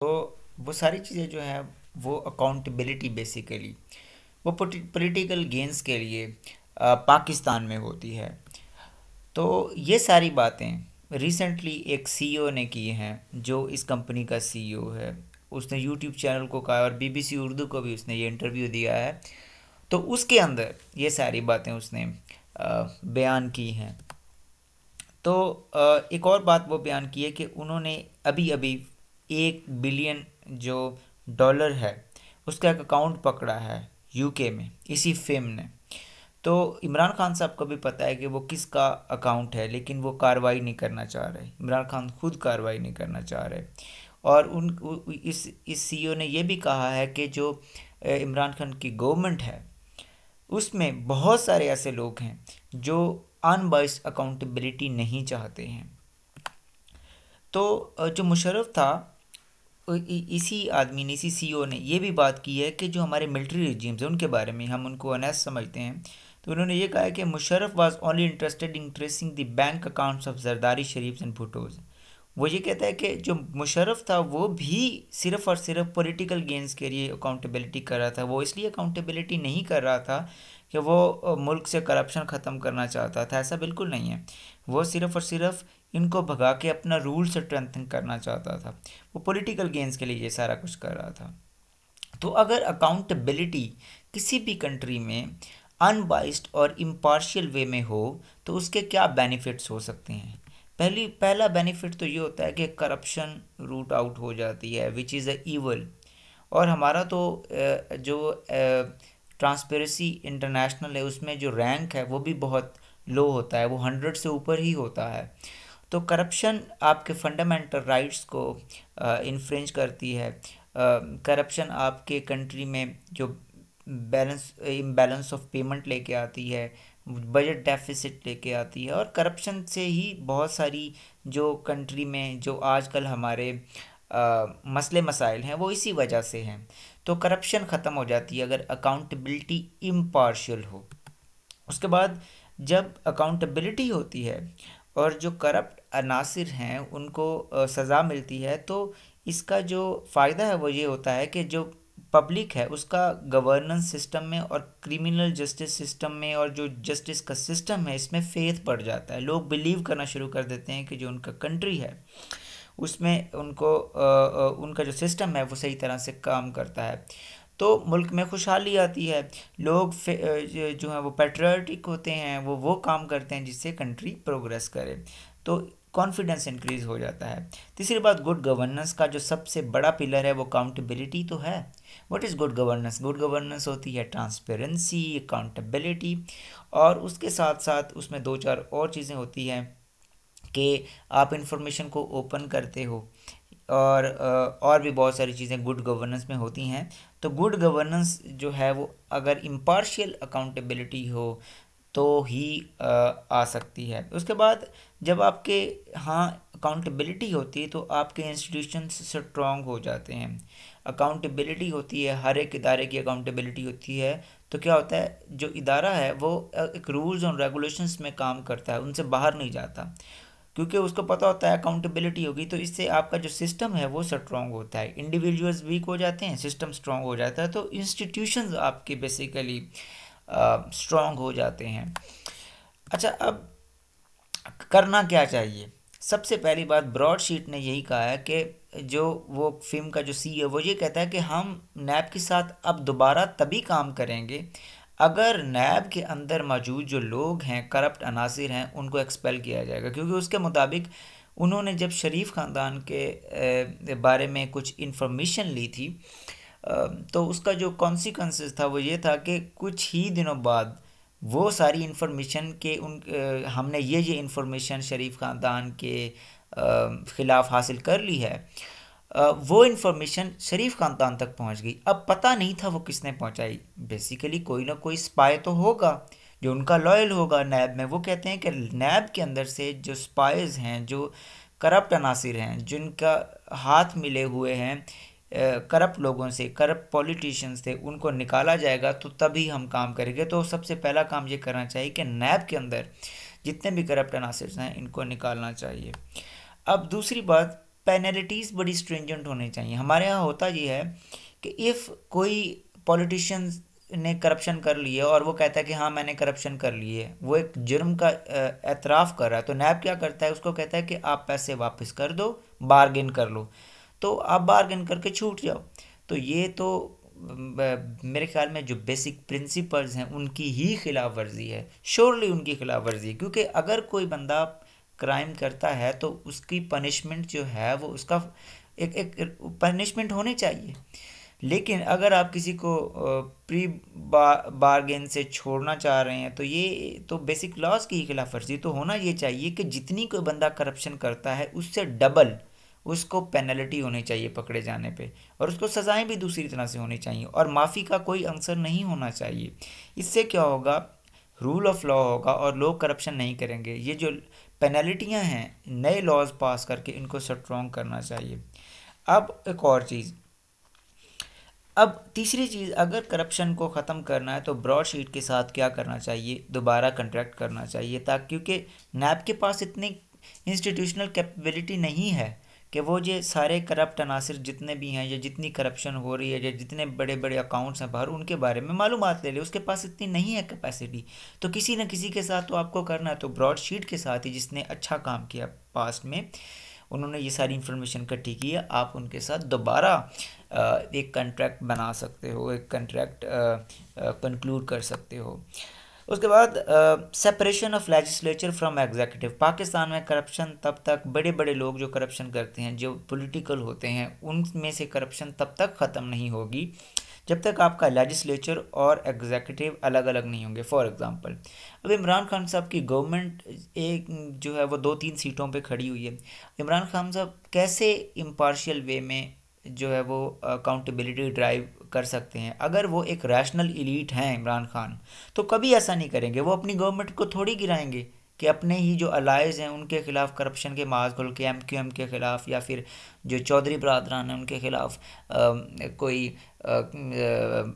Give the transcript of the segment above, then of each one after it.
तो वो सारी चीज़ें जो है वो अकाउंटेबिलिटी बेसिकली वो पॉलिटिकल गेंस के लिए पाकिस्तान में होती है तो ये सारी बातें रिसेंटली एक सीईओ e ने की हैं जो इस कंपनी का सीईओ e है उसने यूट्यूब चैनल को कहा और बीबीसी उर्दू को भी उसने ये इंटरव्यू दिया है तो उसके अंदर ये सारी बातें उसने बयान की हैं तो एक और बात वो बयान की है कि उन्होंने अभी अभी एक बिलियन जो डॉलर है उसका एक अकाउंट पकड़ा है यूके में इसी फेम ने तो इमरान खान साहब को भी पता है कि वो किसका अकाउंट है लेकिन वो कार्रवाई नहीं करना चाह रहे इमरान खान खुद कार्रवाई नहीं करना चाह रहे और उन इस इस सीईओ e ने ये भी कहा है कि जो इमरान खान की गवर्नमेंट है उसमें बहुत सारे ऐसे लोग हैं जो अनबाइस अकाउंटेबिलिटी नहीं चाहते हैं तो जो मुशरफ था इसी आदमी ने इसी ओ e ने यह भी बात की है कि जो हमारे मिलिट्री रिजीम्स हैं उनके बारे में हम उनको अनैस समझते हैं तो उन्होंने ये कहा है कि Musharraf was only interested in tracing the bank accounts of Zardari Sharif and Bhuttos वो ये कहता है कि जो मुशरफ था वो भी सिर्फ़ और सिर्फ पॉलिटिकल गेंस के लिए अकाउंटेबिलिटी कर रहा था वो इसलिए अकाउंटेबिलिटी नहीं कर रहा था कि वो मुल्क से करप्शन ख़त्म करना चाहता था ऐसा बिल्कुल नहीं है वो सिर्फ़ और सिर्फ इनको भगा के अपना रूल स्ट्रेंथन करना चाहता था वो पॉलिटिकल गेंस के लिए ये सारा कुछ कर रहा था तो अगर अकाउंटेबिलिटी किसी भी कंट्री में अनबाइस्ड और इम्पार्शियल वे में हो तो उसके क्या बेनिफिट्स हो सकते हैं पहली पहला बेनिफिट तो ये होता है कि करप्शन रूट आउट हो जाती है विच इज़ अ ईवल और हमारा तो जो ट्रांसपेरेंसी इंटरनेशनल है उसमें जो रैंक है वो भी बहुत लो होता है वो हंड्रेड से ऊपर ही होता है तो करप्शन आपके फंडामेंटल राइट्स को इन्फ्रेंज करती है करप्शन आपके कंट्री में जो बैलेंस इम्बैलेंस ऑफ पेमेंट लेके आती है बजट डेफिसिट लेके आती है और करप्शन से ही बहुत सारी जो कंट्री में जो आजकल हमारे आ, मसले मसाइल हैं वो इसी वजह से हैं तो करप्शन ख़त्म हो जाती है अगर अकाउंटेबिलिटी इम्पार्शल हो उसके बाद जब अकाउंटेबिलिटी होती है और जो करप्ट अनासर हैं उनको सज़ा मिलती है तो इसका जो फ़ायदा है वो ये होता है कि जो पब्लिक है उसका गवर्नेंस सिस्टम में और क्रिमिनल जस्टिस सिस्टम में और जो जस्टिस का सिस्टम है इसमें फेथ पड़ जाता है लोग बिलीव करना शुरू कर देते हैं कि जो उनका कंट्री है उसमें उनको आ, आ, उनका जो सिस्टम है वो सही तरह से काम करता है तो मुल्क में खुशहाली आती है लोग जो है वो पेट्रियाटिक होते हैं वो वो काम करते हैं जिससे कंट्री प्रोग्रेस करे तो कॉन्फिडेंस इंक्रीज़ हो जाता है तीसरी बात गुड गवर्नेंस का जो सबसे बड़ा पिलर है वो अकाउंटेबिलिटी तो है what is good governance good governance होती है ट्रांसपेरेंसी अकाउंटेबिलिटी और उसके साथ साथ उसमें दो चार और चीज़ें होती हैं कि आप इंफॉर्मेशन को ओपन करते हो और और भी बहुत सारी चीज़ें गुड गवर्नेंस में होती हैं तो गुड गवर्नेंस जो है वो अगर इम्पार्शियल अकाउंटेबिलिटी हो तो ही आ सकती है उसके बाद जब आपके हाँ अकाउंटेबिलिटी होती है तो आपके इंस्टीट्यूशन स्ट्रॉन्ग हो जाते हैं अकाउंटेबिलिटी होती है हर एक इदारे की अकाउंटेबिलिटी होती है तो क्या होता है जो इदारा है वो एक रूल्स और रेगुलेशंस में काम करता है उनसे बाहर नहीं जाता क्योंकि उसको पता होता है अकाउंटेबिलिटी होगी तो इससे आपका जो सिस्टम है वो स्ट्रॉन्ग होता है इंडिविजुअल्स वीक हो जाते हैं सिस्टम स्ट्रॉन्ग हो जाता है तो इंस्टीट्यूशंस आपके बेसिकली स्ट्रॉन्ग हो जाते हैं अच्छा अब करना क्या चाहिए सबसे पहली बात ब्रॉडशीट ने यही कहा है कि जो वो फिल्म का जो सी है e वो ये कहता है कि हम नैप के साथ अब दोबारा तभी काम करेंगे अगर नैब के अंदर मौजूद जो लोग हैं करप्ट अनासर हैं उनको एक्सपेल किया जाएगा क्योंकि उसके मुताबिक उन्होंने जब शरीफ ख़ानदान के बारे में कुछ इन्फॉर्मेशन ली थी तो उसका जो कॉन्सिक्वेंस था वो ये था कि कुछ ही दिनों बाद वो सारी इन्फॉर्मेशन के उन हमने ये ये इन्फॉर्मेशन शरीफ ख़ानदान के ख़िलाफ़ हासिल कर ली है वो इन्फॉर्मेशन शरीफ ख़ानदान तक पहुंच गई अब पता नहीं था वो किसने पहुंचाई बेसिकली कोई ना कोई स्पाई तो होगा जो उनका लॉयल होगा नैब में वो कहते हैं कि नैब के अंदर से जो स्पाइज हैं जो करप्ट अनासर हैं जिनका हाथ मिले हुए हैं करप्ट लोगों से करप्ट पॉलिटिशियंस से उनको निकाला जाएगा तो तभी हम काम करेंगे तो सबसे पहला काम ये करना चाहिए कि नैब के अंदर जितने भी करप्ट अनासर हैं इनको निकालना चाहिए अब दूसरी बात पेनल्टीज़ बड़ी स्ट्रेंजेंट होनी चाहिए हमारे यहाँ होता ये है कि इफ़ कोई पॉलिटिशन ने करप्शन कर लिए और वो कहता है कि हाँ मैंने करप्शन कर लिए वो एक जुर्म का एतराफ़ कर रहा है तो नैब क्या करता है उसको कहता है कि आप पैसे वापस कर दो बारगेन कर लो तो आप बारगेन करके छूट जाओ तो ये तो मेरे ख्याल में जो बेसिक प्रिंसिपल्स हैं उनकी ही खिलाफ वर्जी है श्योरली उनकी खिलाफ वर्जी है क्योंकि अगर कोई बंदा क्राइम करता है तो उसकी पनिशमेंट जो है वो उसका एक एक पनिशमेंट होनी चाहिए लेकिन अगर आप किसी को प्री बा, बारगेन से छोड़ना चाह रहे हैं तो ये तो बेसिक लॉज की खिलाफ वर्जी तो होना ये चाहिए कि जितनी कोई बंदा करप्शन करता है उससे डबल उसको पेनल्टी होनी चाहिए पकड़े जाने पे और उसको सज़ाएं भी दूसरी तरह से होनी चाहिए और माफ़ी का कोई आंसर नहीं होना चाहिए इससे क्या होगा रूल ऑफ लॉ होगा और लोग करप्शन नहीं करेंगे ये जो पेनल्टियाँ हैं नए लॉज पास करके इनको स्ट्रॉन्ग करना चाहिए अब एक और चीज़ अब तीसरी चीज़ अगर करप्शन को ख़त्म करना है तो ब्रॉड शीट के साथ क्या करना चाहिए दोबारा कंट्रैक्ट करना चाहिए ताकि क्योंकि नैब के पास इतनी इंस्टीट्यूशनल कैपेबिलिटी नहीं है कि वो जो सारे करप्ट अनासर जितने भी हैं या जितनी करप्शन हो रही है या जितने बड़े बड़े अकाउंट्स हैं बाहर उनके बारे में मालूम ले ले उसके पास इतनी नहीं है कैपेसिटी तो किसी न किसी के साथ तो आपको करना है तो ब्रॉडशीट के साथ ही जिसने अच्छा काम किया पास्ट में उन्होंने ये सारी इन्फॉर्मेशन इकट्ठी की है आप उनके साथ दोबारा एक कंट्रैक्ट बना सकते हो एक कंट्रैक्ट कंक्लूड कर सकते हो उसके बाद separation of legislature from executive Pakistan में करप्शन तब तक बड़े बड़े लोग जो करप्शन करते हैं जो पॉलिटिकल होते हैं उनमें से करप्शन तब तक ख़त्म नहीं होगी जब तक आपका लेजिस्लेचर और एग्जीक्यूटिव अलग अलग नहीं होंगे फॉर एग्ज़ाम्पल अब इमरान खान साहब की गवर्नमेंट एक जो है वो दो तीन सीटों पे खड़ी हुई है इमरान खान साहब कैसे इम्पार्शियल वे में जो है वो अकाउंटेबिलिटी ड्राइव कर सकते हैं अगर वो एक रैशनल इलीट हैं इमरान खान तो कभी ऐसा नहीं करेंगे वो अपनी गवर्नमेंट को थोड़ी गिराएंगे कि अपने ही जो अलाइज हैं उनके ख़िलाफ़ करप्शन के माज खोल के एम क्यू एम के ख़िलाफ़ या फिर जो चौधरी बरदरान हैं उनके ख़िलाफ़ कोई आ, आ,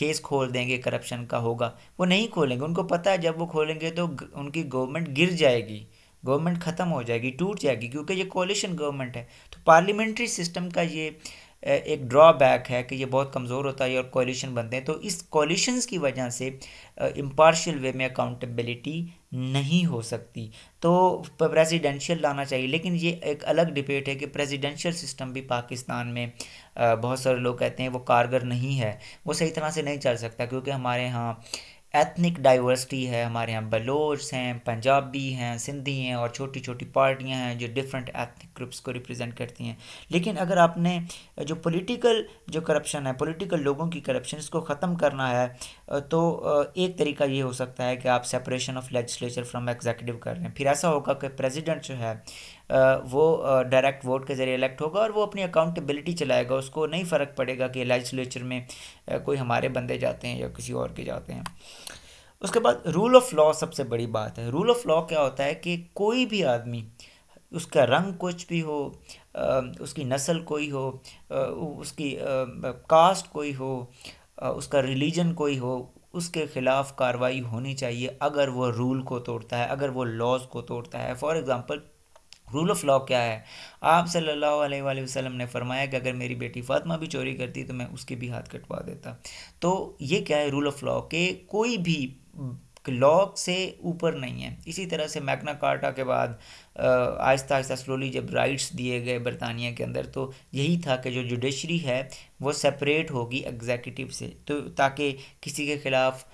केस खोल देंगे करप्शन का होगा वो नहीं खोलेंगे उनको पता है जब वो खोलेंगे तो उनकी गवर्नमेंट गिर जाएगी गवर्नमेंट ख़त्म हो जाएगी टूट जाएगी क्योंकि ये कोलिशन गवर्नमेंट है तो पार्लियामेंट्री सिस्टम का ये एक ड्रॉबैक है कि ये बहुत कमज़ोर होता है और कोलिशन बनते हैं तो इस कोलिशंस की वजह से इम्पार्शल वे में अकाउंटेबिलिटी नहीं हो सकती तो प्रेसिडेंशियल लाना चाहिए लेकिन ये एक अलग डिबेट है कि प्रेसिडेंशियल सिस्टम भी पाकिस्तान में बहुत सारे लोग कहते हैं वो कारगर नहीं है वो सही तरह से नहीं चल सकता क्योंकि हमारे यहाँ एथनिक डाइवर्सिटी है हमारे यहाँ बलोच हैं पंजाबी हैं सिंधी हैं और छोटी छोटी पार्टियाँ हैं जो डिफरेंट एथनिक ग्रुप्स को रिप्रेजेंट करती हैं लेकिन अगर आपने जो पॉलिटिकल जो करप्शन है पॉलिटिकल लोगों की करप्शन इसको ख़त्म करना है तो एक तरीका ये हो सकता है कि आप separation of legislature from executive कर रहे हैं फिर ऐसा होगा कि प्रेजिडेंट जो है वो डायरेक्ट वोट के ज़रिए इलेक्ट होगा और वो अपनी अकाउंटेबिलिटी चलाएगा उसको नहीं फ़र्क पड़ेगा कि लेजिस्लेचर में कोई हमारे बंदे जाते हैं या किसी और के जाते हैं उसके बाद रूल ऑफ लॉ सबसे बड़ी बात है रूल ऑफ लॉ क्या होता है कि कोई भी आदमी उसका रंग कुछ भी हो उसकी नस्ल कोई हो उसकी कास्ट कोई हो उसका रिलीजन कोई हो उसके ख़िलाफ़ कार्रवाई होनी चाहिए अगर वो रूल को तोड़ता है अगर वो लॉज को तोड़ता है for example rule of law क्या है आप सल्लल्लाहु अलैहि वसल्लम ने फरमाया कि अगर मेरी बेटी फातिमा भी चोरी करती तो मैं उसके भी हाथ कटवा देता तो ये क्या है रूल ऑफ लॉ के कोई भी लॉक से ऊपर नहीं है इसी तरह से मैकना कार्टा के बाद आहिस्ता आहिस्ता स्लोली जब राइट्स दिए गए बरतानिया के अंदर तो यही था कि जो जुडिशरी है वो सेपरेट होगी एग्जीक्यूटिव से तो ताकि किसी के ख़िलाफ़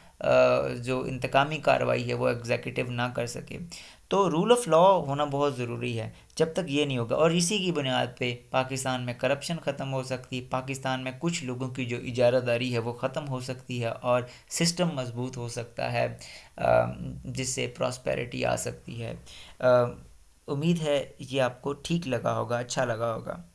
जो इंतकामी कार्रवाई है वो एग्जीक्यूटिव ना कर सके तो रूल ऑफ लॉ होना बहुत ज़रूरी है जब तक ये नहीं होगा और इसी की बुनियाद पे पाकिस्तान में करप्शन ख़त्म हो सकती है पाकिस्तान में कुछ लोगों की जो इजारादारी है वो ख़त्म हो सकती है और सिस्टम मजबूत हो सकता है जिससे प्रॉस्पेरिटी आ सकती है उम्मीद है ये आपको ठीक लगा होगा अच्छा लगा होगा